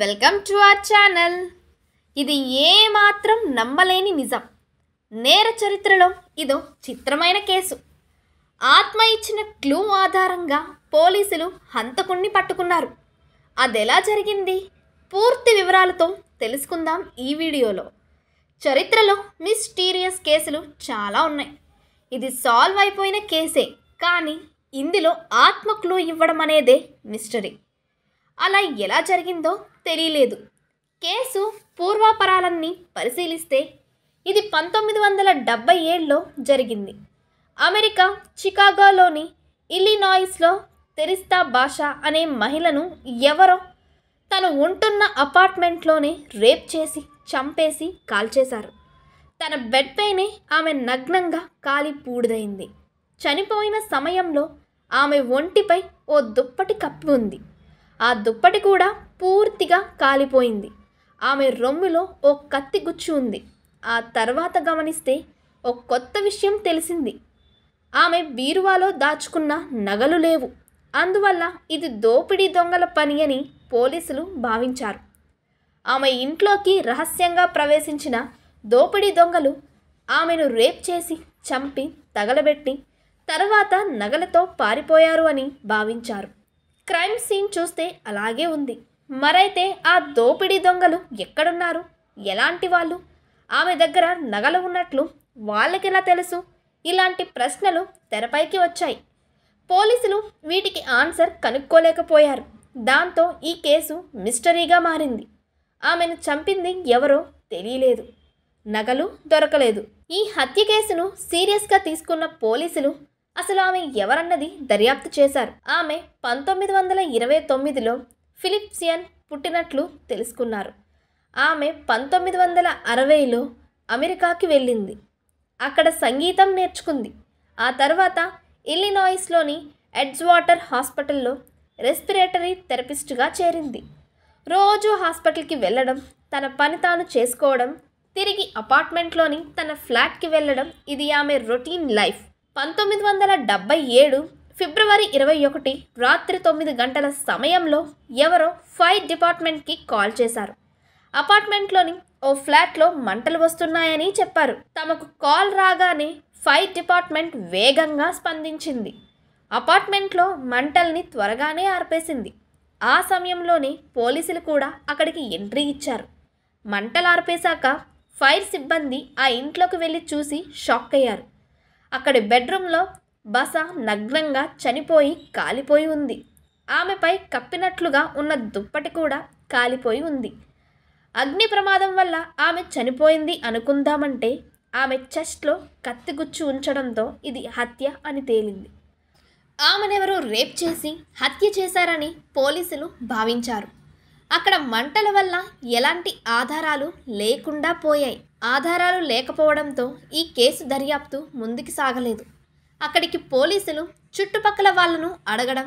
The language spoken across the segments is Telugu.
వెల్కమ్ టు అవర్ ఛానల్ ఇది ఏమాత్రం నమ్మలేని నిజం నేర చరిత్రలో ఇదో చిత్రమైన కేసు ఆత్మ ఇచ్చిన క్లూ ఆధారంగా పోలీసులు హంతకుణ్ణి పట్టుకున్నారు అదెలా జరిగింది పూర్తి వివరాలతో తెలుసుకుందాం ఈ వీడియోలో చరిత్రలో మిస్టీరియస్ కేసులు చాలా ఉన్నాయి ఇది సాల్వ్ అయిపోయిన కేసే కానీ ఇందులో ఆత్మ క్లూ ఇవ్వడం అనేదే మిస్టరీ అలా ఎలా జరిగిందో తెలియలేదు కేసు పూర్వాపరాలన్నీ పరిశీలిస్తే ఇది పంతొమ్మిది వందల డెబ్భై ఏడులో జరిగింది అమెరికా చికాగోలోని ఇల్లినాయిస్లో తెరిస్తా భాష అనే మహిళను ఎవరో తను ఉంటున్న అపార్ట్మెంట్లోనే రేప్ చేసి చంపేసి కాల్చేశారు తన బెడ్పైనే ఆమె నగ్నంగా కాలి పూడిదైంది చనిపోయిన సమయంలో ఆమె ఒంటిపై ఓ దుప్పటి కప్పి ఉంది ఆ దుప్పటి కూడా పూర్తిగా కాలిపోయింది ఆమె రొమ్ములో ఓ కత్తి గుచ్చు ఉంది ఆ తర్వాత గమనిస్తే ఓ కొత్త విషయం తెలిసింది ఆమె బీరువాలో దాచుకున్న నగలు లేవు అందువల్ల ఇది దోపిడీ దొంగల పని అని పోలీసులు భావించారు ఆమె ఇంట్లోకి రహస్యంగా ప్రవేశించిన దోపిడీ దొంగలు ఆమెను రేప్ చేసి చంపి తగలబెట్టి తర్వాత నగలతో పారిపోయారు అని భావించారు క్రైమ్ సీన్ చూస్తే అలాగే ఉంది మరైతే ఆ దోపిడీ దొంగలు ఎక్కడున్నారు ఎలాంటి వాళ్ళు ఆమె దగ్గర నగలు ఉన్నట్లు వాళ్ళకెలా తెలుసు ఇలాంటి ప్రశ్నలు తెరపైకి వచ్చాయి పోలీసులు వీటికి ఆన్సర్ కనుక్కోలేకపోయారు దాంతో ఈ కేసు మిస్టరీగా మారింది ఆమెను చంపింది ఎవరో తెలియలేదు నగలు దొరకలేదు ఈ హత్య కేసును సీరియస్గా తీసుకున్న పోలీసులు అసలు ఆమె ఎవరన్నది దర్యాప్తు చేశారు ఆమె పంతొమ్మిది వందల ఇరవై తొమ్మిదిలో ఫిలిప్సియన్ పుట్టినట్లు తెలుసుకున్నారు ఆమె పంతొమ్మిది వందల అరవైలో అమెరికాకి వెళ్ళింది అక్కడ సంగీతం నేర్చుకుంది ఆ తర్వాత ఇల్లినాయిస్లోని ఎడ్జ్వాటర్ హాస్పిటల్లో రెస్పిరేటరీ థెరపిస్ట్గా చేరింది రోజు హాస్పిటల్కి వెళ్ళడం తన పని తాను చేసుకోవడం తిరిగి అపార్ట్మెంట్లోని తన ఫ్లాట్కి వెళ్ళడం ఇది ఆమె రొటీన్ లైఫ్ పంతొమ్మిది వందల డెబ్బై ఏడు ఫిబ్రవరి ఇరవై ఒకటి రాత్రి తొమ్మిది గంటల సమయంలో ఎవరో ఫైర్ డిపార్ట్మెంట్కి కాల్ చేశారు అపార్ట్మెంట్లోని ఓ ఫ్లాట్లో మంటలు వస్తున్నాయని చెప్పారు తమకు కాల్ రాగానే ఫైర్ డిపార్ట్మెంట్ వేగంగా స్పందించింది అపార్ట్మెంట్లో మంటల్ని త్వరగానే ఆర్పేసింది ఆ సమయంలోనే పోలీసులు కూడా అక్కడికి ఎంట్రీ ఇచ్చారు మంటలు ఆర్పేశాక ఫైర్ సిబ్బంది ఆ ఇంట్లోకి వెళ్ళి చూసి షాక్ అయ్యారు అక్కడి బెడ్రూమ్లో బస నగ్నంగా చనిపోయి కాలిపోయి ఉంది ఆమెపై కప్పినట్లుగా ఉన్న దుప్పటి కూడా కాలిపోయి ఉంది అగ్ని ప్రమాదం వల్ల ఆమె చనిపోయింది అనుకుందామంటే ఆమె చెస్ట్లో కత్తిగుచ్చు ఉంచడంతో ఇది హత్య అని తేలింది ఆమెనెవరో రేప్ చేసి హత్య చేశారని పోలీసులు భావించారు అక్కడ మంటల వల్ల ఎలాంటి ఆధారాలు లేకుండా పోయాయి ఆధారాలు లేకపోవడంతో ఈ కేసు దర్యాప్తు ముందుకు సాగలేదు అక్కడికి పోలీసులు చుట్టుపక్కల వాళ్లను అడగడం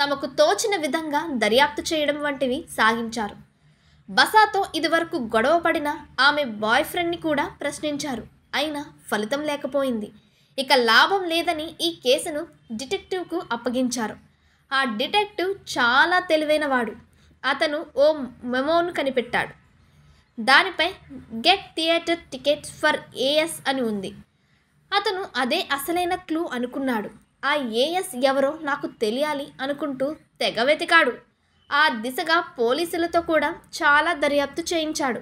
తమకు తోచిన విధంగా దర్యాప్తు చేయడం వంటివి సాగించారు బసాతో ఇదివరకు గొడవ పడిన ఆమె బాయ్ ఫ్రెండ్ని కూడా ప్రశ్నించారు అయినా ఫలితం లేకపోయింది ఇక లాభం లేదని ఈ కేసును డిటెక్టివ్కు అప్పగించారు ఆ డిటెక్టివ్ చాలా తెలివైనవాడు అతను ఓ మెమోను కనిపెట్టాడు దానిపై get theatre tickets for AS అని ఉంది అతను అదే అసలైన క్లూ అనుకున్నాడు ఆ ఏఎస్ ఎవరో నాకు తెలియాలి అనుకుంటూ తెగ వెతికాడు ఆ దిశగా పోలీసులతో కూడా చాలా దర్యాప్తు చేయించాడు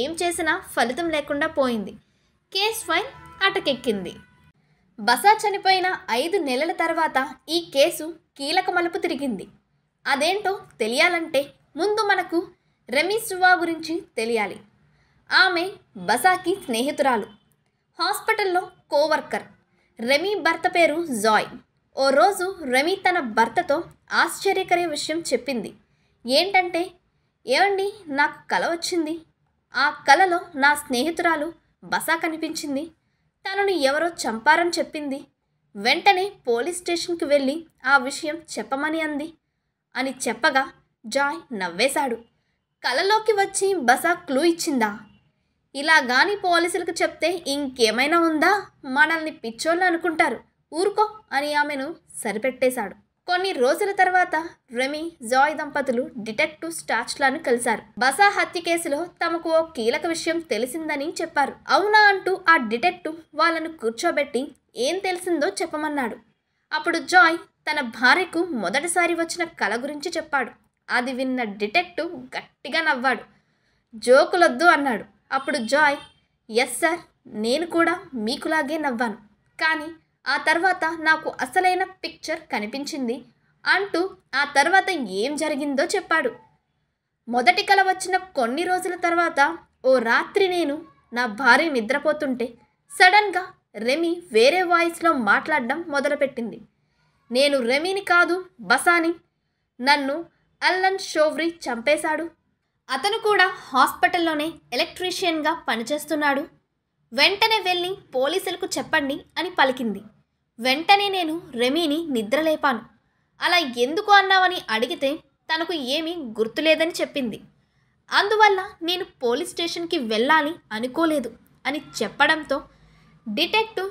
ఏం చేసినా ఫలితం లేకుండా పోయింది కేస్ ఫైల్ అటకెక్కింది బసా చనిపోయిన ఐదు నెలల తర్వాత ఈ కేసు కీలక మలుపు తిరిగింది అదేంటో తెలియాలంటే ముందు మనకు రమీ సువా గురించి తెలియాలి ఆమె బసాకి స్నేహితురాలు హాస్పిటల్లో కోవర్కర్ రెమీ భర్త పేరు జాయ్ ఓ రోజు రెమీ తన భర్తతో ఆశ్చర్యకర విషయం చెప్పింది ఏంటంటే ఏమండి నాకు కల వచ్చింది ఆ కలలో నా స్నేహితురాలు బస కనిపించింది తనను ఎవరో చంపారని చెప్పింది వెంటనే పోలీస్ స్టేషన్కి వెళ్ళి ఆ విషయం చెప్పమని అంది అని చెప్పగా జాయ్ నవ్వేశాడు కలలోకి వచ్చి బస క్లూ ఇచ్చిందా ఇలా కానీ పోలీసులకు చెప్తే ఇంకేమైనా ఉందా మనల్ని పిచ్చోళ్ళు అనుకుంటారు ఊరుకో అని ఆమెను సరిపెట్టేశాడు కొన్ని రోజుల తర్వాత రమి జాయ్ దంపతులు డిటెక్టివ్ స్టాచ్లాను కలిశారు బసా హత్య కేసులో తమకు ఓ కీలక విషయం తెలిసిందని చెప్పారు అవునా అంటూ ఆ డిటెక్టివ్ వాళ్ళను కూర్చోబెట్టి ఏం తెలిసిందో చెప్పమన్నాడు అప్పుడు జాయ్ తన భార్యకు మొదటిసారి వచ్చిన కళ గురించి చెప్పాడు అది విన్న డిటెక్టివ్ గట్టిగా నవ్వాడు జోకులొద్దు అన్నాడు అప్పుడు జాయ్ ఎస్ సార్ నేను కూడా మీకులాగే నవ్వాను కానీ ఆ తర్వాత నాకు అసలైన పిక్చర్ కనిపించింది అంటూ ఆ తర్వాత ఏం జరిగిందో చెప్పాడు మొదటి కల వచ్చిన కొన్ని రోజుల తర్వాత ఓ రాత్రి నేను నా భార్య నిద్రపోతుంటే సడన్గా రెమి వేరే వాయిస్లో మాట్లాడడం మొదలుపెట్టింది నేను రెమీని కాదు బసాని నన్ను అల్లన్ షోవ్రీ చంపేశాడు అతను కూడా హాస్పిటల్లోనే ఎలక్ట్రీషియన్గా పనిచేస్తున్నాడు వెంటనే వెళ్ళి పోలీసులకు చెప్పండి అని పలికింది వెంటనే నేను రెమీని నిద్రలేపాను అలా ఎందుకు అన్నావని అడిగితే తనకు ఏమీ గుర్తులేదని చెప్పింది అందువల్ల నేను పోలీస్ స్టేషన్కి వెళ్ళాలి అనుకోలేదు అని చెప్పడంతో డిటెక్టివ్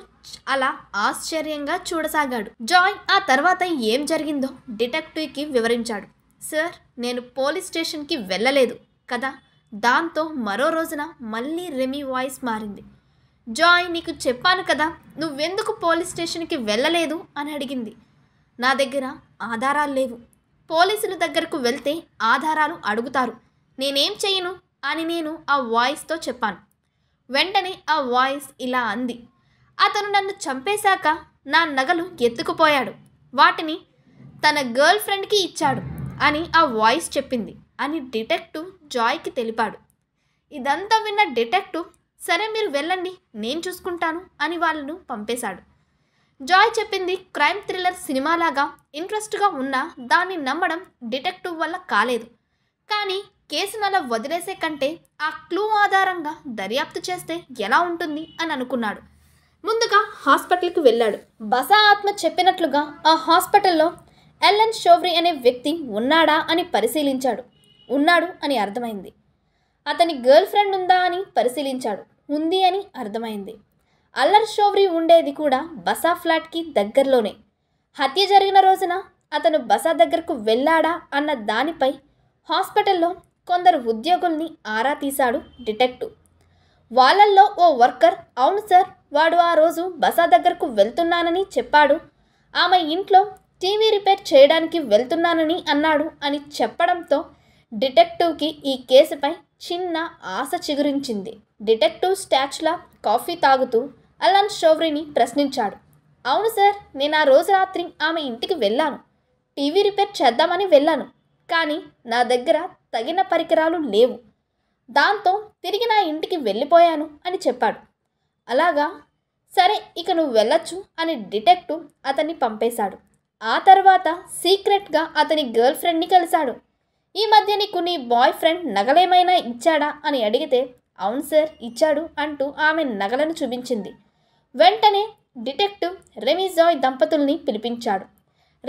అలా ఆశ్చర్యంగా చూడసాగాడు జాయ్ ఆ తర్వాత ఏం జరిగిందో డిటెక్టివ్కి వివరించాడు సార్ నేను పోలీస్ స్టేషన్కి వెళ్ళలేదు కదా దాంతో మరో రోజున మళ్ళీ రెమీ వాయిస్ మారింది జాయ్ నీకు చెప్పాను కదా నువ్వెందుకు పోలీస్ స్టేషన్కి వెళ్ళలేదు అని అడిగింది నా దగ్గర ఆధారాలు లేవు పోలీసుల దగ్గరకు వెళ్తే ఆధారాలు అడుగుతారు నేనేం చేయను అని నేను ఆ వాయిస్తో చెప్పాను వెంటనే ఆ వాయిస్ ఇలా అంది అతను నన్ను చంపేశాక నా నగలు ఎత్తుకుపోయాడు వాటిని తన గర్ల్ ఫ్రెండ్కి ఇచ్చాడు అని ఆ వాయిస్ చెప్పింది అని డిటెక్టివ్ జాయ్కి తెలిపాడు ఇదంతా విన్న డిటెక్టివ్ సరే మీరు వెళ్ళండి నేను చూసుకుంటాను అని వాళ్ళను పంపేశాడు జాయ్ చెప్పింది క్రైమ్ థ్రిల్లర్ సినిమాలాగా ఇంట్రెస్ట్గా ఉన్నా దాన్ని నమ్మడం డిటెక్టివ్ వల్ల కాలేదు కానీ కేసును అలా వదిలేసే కంటే ఆ క్లూ ఆధారంగా దర్యాప్తు చేస్తే ఎలా ఉంటుంది అని అనుకున్నాడు ముందుగా హాస్పిటల్కి వెళ్ళాడు బస ఆత్మ చెప్పినట్లుగా ఆ హాస్పిటల్లో ఎల్ఎన్ షోవ్రీ అనే వ్యక్తి ఉన్నాడా అని పరిశీలించాడు ఉన్నాడు అని అర్థమైంది అతని గర్ల్ ఫ్రెండ్ ఉందా అని పరిశీలించాడు ఉంది అని అర్థమైంది అల్లర్ షోవ్రీ ఉండేది కూడా బసా ఫ్లాట్కి దగ్గరలోనే హత్య జరిగిన రోజున అతను బసా దగ్గరకు వెళ్ళాడా అన్న దానిపై హాస్పిటల్లో కొందరు ఉద్యోగుల్ని ఆరా తీశాడు డిటెక్టివ్ వాళ్ళల్లో ఓ వర్కర్ అవును సార్ వాడు ఆ రోజు బసా దగ్గరకు వెళ్తున్నానని చెప్పాడు ఆమె ఇంట్లో టీవీ రిపేర్ చేయడానికి వెళ్తున్నానని అన్నాడు అని చెప్పడంతో డిటెక్టివ్కి ఈ కేసుపై చిన్న ఆశ చిగురించింది డిటెక్టివ్ స్టాచ్లా కాఫీ తాగుతూ అలన్ షోవ్రీని ప్రశ్నించాడు అవును సార్ నేను ఆ రోజు రాత్రి ఆమె ఇంటికి వెళ్ళాను టీవీ రిపేర్ చేద్దామని వెళ్ళాను కానీ నా దగ్గర తగిన పరికరాలు లేవు దాంతో తిరిగి నా ఇంటికి వెళ్ళిపోయాను అని చెప్పాడు అలాగా సరే ఇక నువ్వు వెళ్ళొచ్చు అని డిటెక్టివ్ అతన్ని పంపేశాడు ఆ తర్వాత సీక్రెట్గా అతని గర్ల్ ఫ్రెండ్ని కలిశాడు ఈ మధ్య నీకు నీ బాయ్ ఫ్రెండ్ నగలేమైనా ఇచ్చాడా అని అడిగితే అవును సార్ ఇచ్చాడు అంటూ ఆమె నగలను చూపించింది వెంటనే డిటెక్టివ్ రెమీ జాయ్ దంపతుల్ని పిలిపించాడు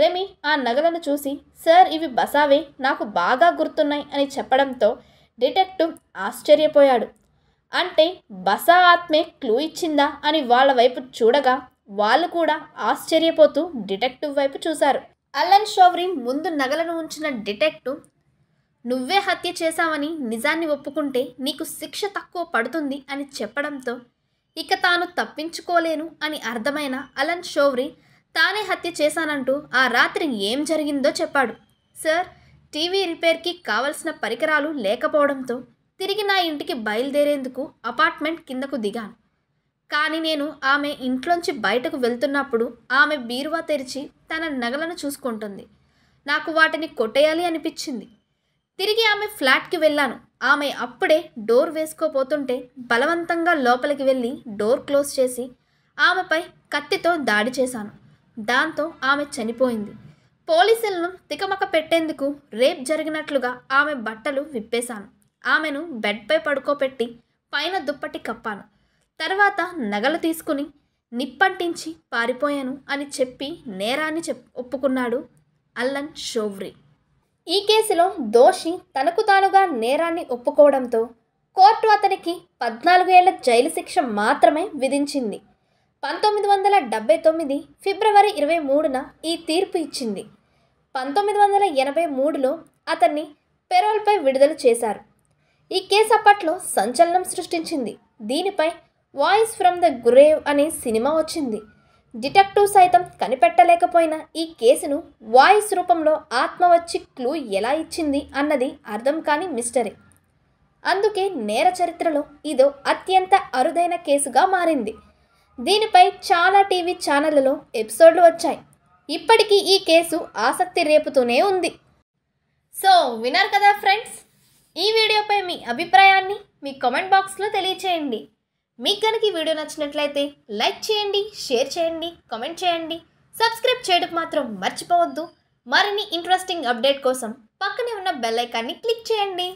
రెమి ఆ నగలను చూసి సార్ ఇవి బసావే నాకు బాగా గుర్తున్నాయి అని చెప్పడంతో డిటెక్టివ్ ఆశ్చర్యపోయాడు అంటే బసా ఆత్మే క్లూ ఇచ్చిందా అని వాళ్ళ వైపు చూడగా వాళ్ళు కూడా ఆశ్చర్యపోతూ డిటెక్టివ్ వైపు చూశారు అలన్ షోవ్రీ ముందు నగలను ఉంచిన డిటెక్టివ్ నువ్వే హత్య చేశావని నిజాన్ని ఒప్పుకుంటే నీకు శిక్ష తక్కువ పడుతుంది అని చెప్పడంతో ఇక తాను తప్పించుకోలేను అని అర్థమైన అలన్ షోవ్రీ తానే హత్య చేశానంటూ ఆ రాత్రి ఏం జరిగిందో చెప్పాడు సార్ టీవీ రిపేర్కి కావలసిన పరికరాలు లేకపోవడంతో తిరిగి నా ఇంటికి బయలుదేరేందుకు అపార్ట్మెంట్ కిందకు దిగాను కానీ నేను ఆమె ఇంట్లోంచి బయటకు వెళ్తున్నప్పుడు ఆమె బీరువా తెరిచి తన నగలను చూసుకుంటుంది నాకు వాటిని కొట్టేయాలి అనిపించింది తిరిగి ఆమె ఫ్లాట్కి వెళ్ళాను ఆమె అప్పుడే డోర్ వేసుకోపోతుంటే బలవంతంగా లోపలికి వెళ్ళి డోర్ క్లోజ్ చేసి ఆమెపై కత్తితో దాడి చేశాను దాంతో ఆమె చనిపోయింది పోలీసులను తికమక పెట్టేందుకు రేప్ జరిగినట్లుగా ఆమె బట్టలు విప్పేశాను ఆమెను బెడ్పై పడుకోబెట్టి పైన దుప్పటి కప్పాను తర్వాత నగలు తీసుకుని నిప్పంటించి పారిపోయాను అని చెప్పి నేరాన్ని చెప్ ఒప్పుకున్నాడు అల్లన్ షోవ్రి ఈ కేసులో దోషి తనకు తానుగా నేరాన్ని ఒప్పుకోవడంతో కోర్టు అతనికి పద్నాలుగు ఏళ్ల జైలు శిక్ష మాత్రమే విధించింది పంతొమ్మిది వందల డెబ్బై తొమ్మిది ఫిబ్రవరి ఇరవై మూడున ఈ తీర్పు ఇచ్చింది పంతొమ్మిది వందల ఎనభై మూడులో అతన్ని పెరోల్పై విడుదల చేశారు ఈ కేసు అప్పట్లో సంచలనం సృష్టించింది దీనిపై వాయిస్ ఫ్రమ్ ద గ్రేవ్ అనే సినిమా వచ్చింది డిటెక్టివ్ సైతం కనిపెట్టలేకపోయిన ఈ కేసును వాయిస్ రూపంలో ఆత్మ వచ్చి క్లూ ఎలా ఇచ్చింది అన్నది అర్థం కాని మిస్టరీ అందుకే నేర చరిత్రలో ఇదో అత్యంత అరుదైన కేసుగా మారింది దీనిపై చాలా టీవీ ఛానళ్లలో ఎపిసోడ్లు వచ్చాయి ఇప్పటికీ ఈ కేసు ఆసక్తి రేపుతూనే ఉంది సో విన్నారు కదా ఫ్రెండ్స్ ఈ వీడియోపై మీ అభిప్రాయాన్ని మీ కామెంట్ బాక్స్లో తెలియచేయండి మీకు కనుక ఈ వీడియో నచ్చినట్లయితే లైక్ చేయండి షేర్ చేయండి కామెంట్ చేయండి సబ్స్క్రైబ్ చేయడం మాత్రం మర్చిపోవద్దు మరిన్ని ఇంట్రెస్టింగ్ అప్డేట్ కోసం పక్కనే ఉన్న బెల్ ఐకాన్ని క్లిక్ చేయండి